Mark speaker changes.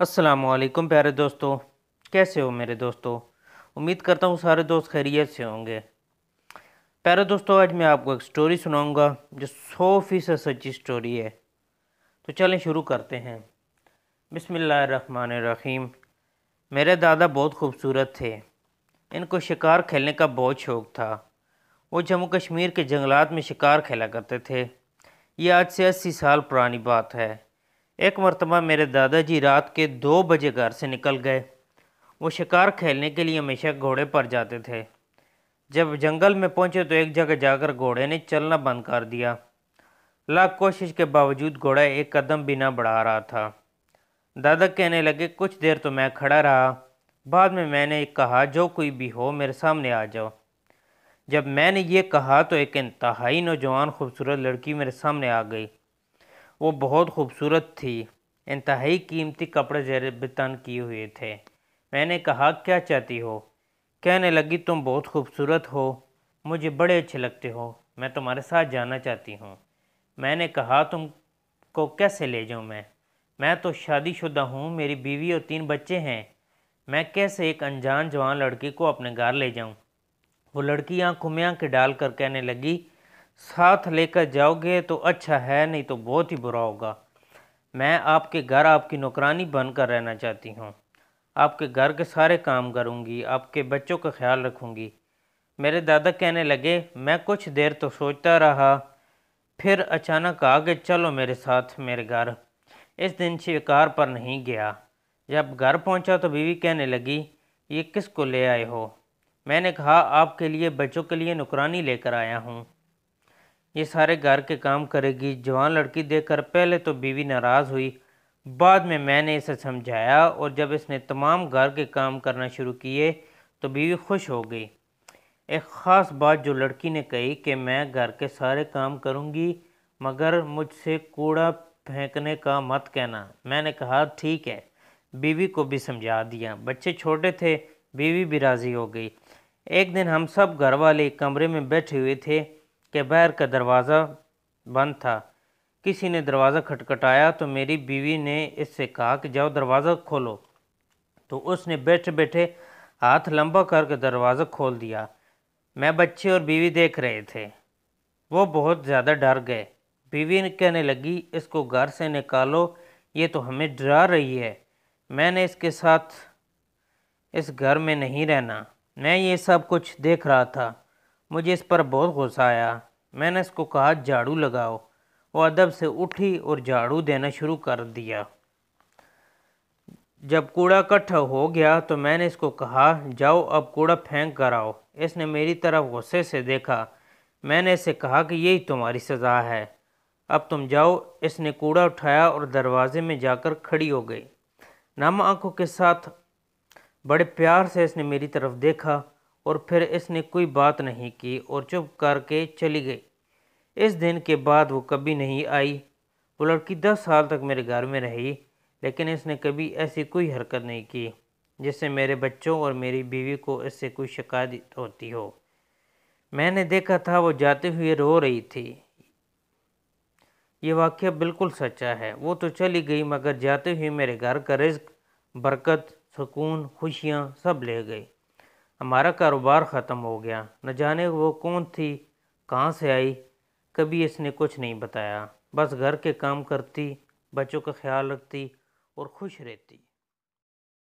Speaker 1: असलकम प्यारे दोस्तों कैसे हो मेरे दोस्तों उम्मीद करता हूँ सारे दोस्त खैरियत से होंगे प्यारे दोस्तों आज मैं आपको एक स्टोरी सुनाऊंगा जो सौ फीसद सच्ची स्टोरी है तो चलें शुरू करते हैं बिसमीम मेरे दादा बहुत खूबसूरत थे इनको शिकार खेलने का बहुत शौक़ था वो जम्मू कश्मीर के जंगलात में शिकार खेला करते थे ये आज से अस्सी साल पुरानी बात है एक मरतबा मेरे दादाजी रात के दो बजे घर से निकल गए वो शिकार खेलने के लिए हमेशा घोड़े पर जाते थे जब जंगल में पहुंचे तो एक जगह जाकर घोड़े ने चलना बंद कर दिया लाख कोशिश के बावजूद घोड़ा एक कदम भी ना बढ़ा रहा था दादा कहने लगे कुछ देर तो मैं खड़ा रहा बाद में मैंने कहा जो कोई भी हो मेरे सामने आ जाओ जब मैंने ये कहा तो एक इंतहाई नौजवान खूबसूरत लड़की मेरे सामने आ गई वो बहुत खूबसूरत थी इंतहाई कीमती कपड़े जरबतन किए हुए थे मैंने कहा क्या चाहती हो कहने लगी तुम बहुत खूबसूरत हो मुझे बड़े अच्छे लगते हो मैं तुम्हारे साथ जाना चाहती हूँ मैंने कहा तुमको कैसे ले जाऊँ मैं मैं तो शादीशुदा हूँ मेरी बीवी और तीन बच्चे हैं मैं कैसे एक अनजान जवान लड़की को अपने घर ले जाऊँ वो लड़की आँखों में आँखें डाल कर कहने लगी साथ लेकर जाओगे तो अच्छा है नहीं तो बहुत ही बुरा होगा मैं आपके घर आपकी नौकरानी बनकर रहना चाहती हूँ आपके घर के सारे काम करूँगी आपके बच्चों का ख्याल रखूँगी मेरे दादा कहने लगे मैं कुछ देर तो सोचता रहा फिर अचानक कहा कि चलो मेरे साथ मेरे घर इस दिन शिकार पर नहीं गया जब घर पहुंचा तो बीवी कहने लगी ये किस को ले आए हो मैंने कहा आपके लिए बच्चों के लिए नुकरानी लेकर आया हूँ ये सारे घर के काम करेगी जवान लड़की देखकर पहले तो बीवी नाराज़ हुई बाद में मैंने इसे समझाया और जब इसने तमाम घर के काम करना शुरू किए तो बीवी खुश हो गई एक ख़ास बात जो लड़की ने कही कि मैं घर के सारे काम करूँगी मगर मुझसे कूड़ा फेंकने का मत कहना मैंने कहा ठीक है बीवी को भी समझा दिया बच्चे छोटे थे बीवी भी राज़ी हो गई एक दिन हम सब घर वाले कमरे में बैठे हुए थे के बैर का दरवाज़ा बंद था किसी ने दरवाज़ा खटखटाया तो मेरी बीवी ने इससे कहा कि जाओ दरवाज़ा खोलो तो उसने बैठे बैठे हाथ लंबा करके दरवाज़ा खोल दिया मैं बच्चे और बीवी देख रहे थे वो बहुत ज़्यादा डर गए बीवी ने कहने लगी इसको घर से निकालो ये तो हमें डरा रही है मैंने इसके साथ इस घर में नहीं रहना मैं ये सब कुछ देख रहा था मुझे इस पर बहुत गुस्सा आया मैंने इसको कहा झाड़ू लगाओ वो अदब से उठी और झाड़ू देना शुरू कर दिया जब कूड़ा इकट्ठा हो गया तो मैंने इसको कहा जाओ अब कूड़ा फेंक कर आओ इसने मेरी तरफ गुस्से से देखा मैंने इसे कहा कि यही तुम्हारी सज़ा है अब तुम जाओ इसने कूड़ा उठाया और दरवाजे में जाकर खड़ी हो गई नम आंखों के साथ बड़े प्यार से इसने मेरी तरफ देखा और फिर इसने कोई बात नहीं की और चुप करके चली गई इस दिन के बाद वो कभी नहीं आई वो लड़की दस साल तक मेरे घर में रही लेकिन इसने कभी ऐसी कोई हरकत नहीं की जिससे मेरे बच्चों और मेरी बीवी को इससे कोई शिकायत होती हो मैंने देखा था वो जाते हुए रो रही थी ये वाक्य बिल्कुल सच्चा है वो तो चली गई मगर जाते हुए मेरे घर का रिज्क बरकत सुकून खुशियाँ सब ले गई हमारा कारोबार ख़त्म हो गया न जाने वो कौन थी कहाँ से आई कभी इसने कुछ नहीं बताया बस घर के काम करती बच्चों का ख्याल रखती और खुश रहती